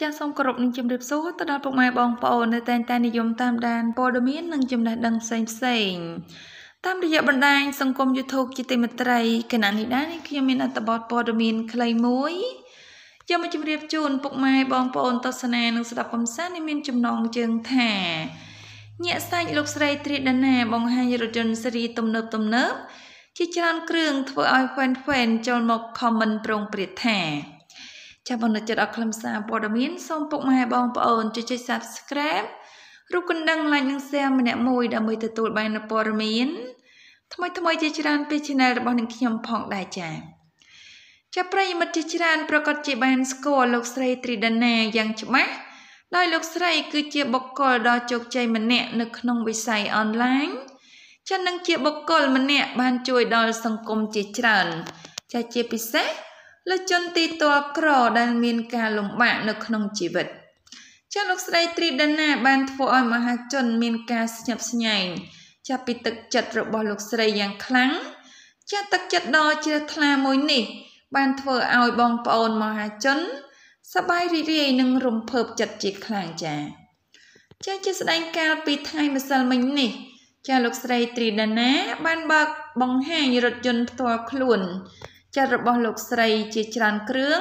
ចាសសូមគោរពនឹងជម្រាបសួរទៅដល់ពុកម៉ែបងប្អូននៅតែងតែនិយមតាមដានព័ត៌មាននិងចំណេះដឹងផ្សេងផ្សេងតាមរយៈបណ្ដាញសង្គម YouTube ជាទីមេត្រីគណៈនេះដែរនេះខ្ញុំមានអត្ថបទព័ត៌មានខ្លីមួយយកមកជម្រាបជូនពុកម៉ែបងប្អូនទស្សនានិងស្ដាប់កំសាន្តនេះមាន ចំណងជើងថាញាក់សាច់លោកស្រីត្រីដាណាបង្ហាញរថយន្តស៊េរី ទំនើបទំនើបជាច្រើនគ្រឿងធ្វើឲ្យ fan fan ចូលមក comment ប្រងព្រាតថាចាបងចិត្តអត់ខ្លឹមសារព័ត៌មានសូមពុកម៉ែបងប្អូនជួយចុច Subscribe រូបកណ្ដឹង Like និង Share ម្នាក់មួយដើម្បីទទួលបាននូវព័ត៌មានថ្មីថ្មីជាច្រើនពី Channel របស់នឹងខ្ញុំផងដែរចាចាប្រិយមិត្តជាច្រើន ប្រកាសជាបានស្គាល់លោកស្រី Tridana យ៉ាងច្បាស់ដោយលោកស្រី គឺជាបុគ្គលដ៏ជោគជ័យម្នាក់នៅក្នុងវិស័យអនឡាញចានឹងជាបុគ្គលម្នាក់បានជួយ ដល់សង្គមជាច្រើនចាជាពិសេសលជនទីតបក្រដែលមានការលំបាកនៅក្នុងជីវិតចាលោកស្រីត្រីដាណា បានធ្វើឲ្យមហាជនមានការស្ញប់ស្ញែងចាប់ពីទឹកចិត្តរបស់លោកស្រីយ៉ាងខ្លាំងចាទឹកចិត្តដ៏ជ្រះថ្លាមួយនេះ បានធ្វើឲ្យបងប្អូនមហាជនសប្បាយរីករាយនិងរំភើបចិត្តជាខ្លាំងចាចាជាស្ដែងកាលពីថ្ងៃម្សិលមិញនេះ ចាលោកស្រីត្រីដាណា បានបើកបង្ហាញរថយន្តផ្ទាល់ខ្លួនចិត្តរបស់លោកស្រីជាច្រើនគ្រឿង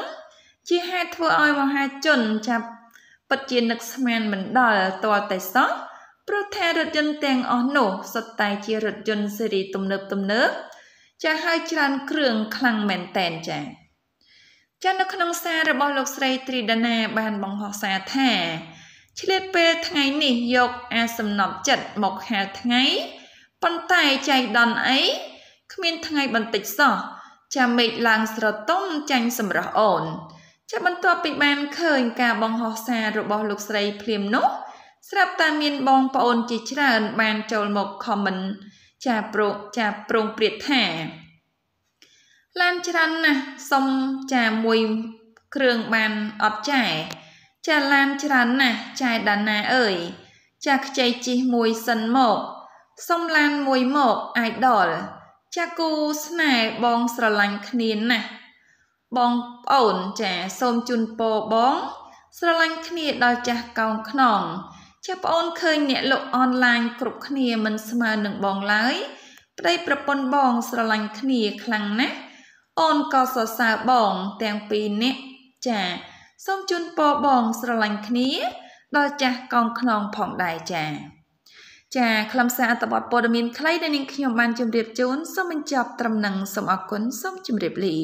ជាហេតុធ្វើឲ្យមហាជនចាប់ពិតជានឹកស្មានមិនដល់តរតែសោះព្រោះថារថយន្តទាំងអស់នោះសុទ្ធតែជារថយន្តស៊េរីទំនើបទំនើបចាហើយច្រើនគ្រឿងខ្លាំងមែនតែនចាចានៅក្នុងសាររបស់លោកស្រីត្រីដាណាបានបង្ហោះសារថាឆ្លៀតពេលថ្ងៃនេះយកអាសំណប់ចិត្តមកហៅថ្ងៃប៉ុន្តែចៃដន្យអីគ្មានថ្ងៃបន្តិចសោះចាំមេឃឡើងស្រទុំចាញ់សម្រស់អូនចាបន្ទាប់ពីបាន ឃើញ ការបង្ហោះសាររបស់លោកស្រីភ្លាមនោះ ស្រាប់តែមានបងប្អូនជាច្រើន បានចូលមកខមមិនចាប្រចាប្រងព្រាតថាឡានច្រើនណាស់សុំចាមួយគ្រឿងបានអត់ចាចាឡានច្រើនណាស់ចាដាណាអើយចាខ្ចីជីះមួយសិនមកសុំឡានមួយមកអាចដល់ចាគូស្នេហ៍បងស្រឡាញ់គ្នាណាស់បងប្អូនចាសូមជូនពរបងស្រឡាញ់គ្នាដល់ចាស់កោងខ្នងចាប្អូនឃើញអ្នកលក់អនឡាញគ្រប់គ្នាមិនស្មើនឹងបងឡើយប្តីប្រពន្ធបងស្រឡាញ់គ្នាខ្លាំងណាស់អូនក៏សរសើរបងទាំងពីរនាក់ចាសូមជូនពរបងស្រឡាញ់គ្នាដល់ចាស់កោងខ្នងផងដែរចាចាខ្លឹមសារអត្ថបទព័ត៌មានខ្លីដែលនាងខ្ញុំបានជម្រាបជូនសូមបញ្ចប់ត្រឹមនឹងសូមអរគុណសូមជម្រាបលា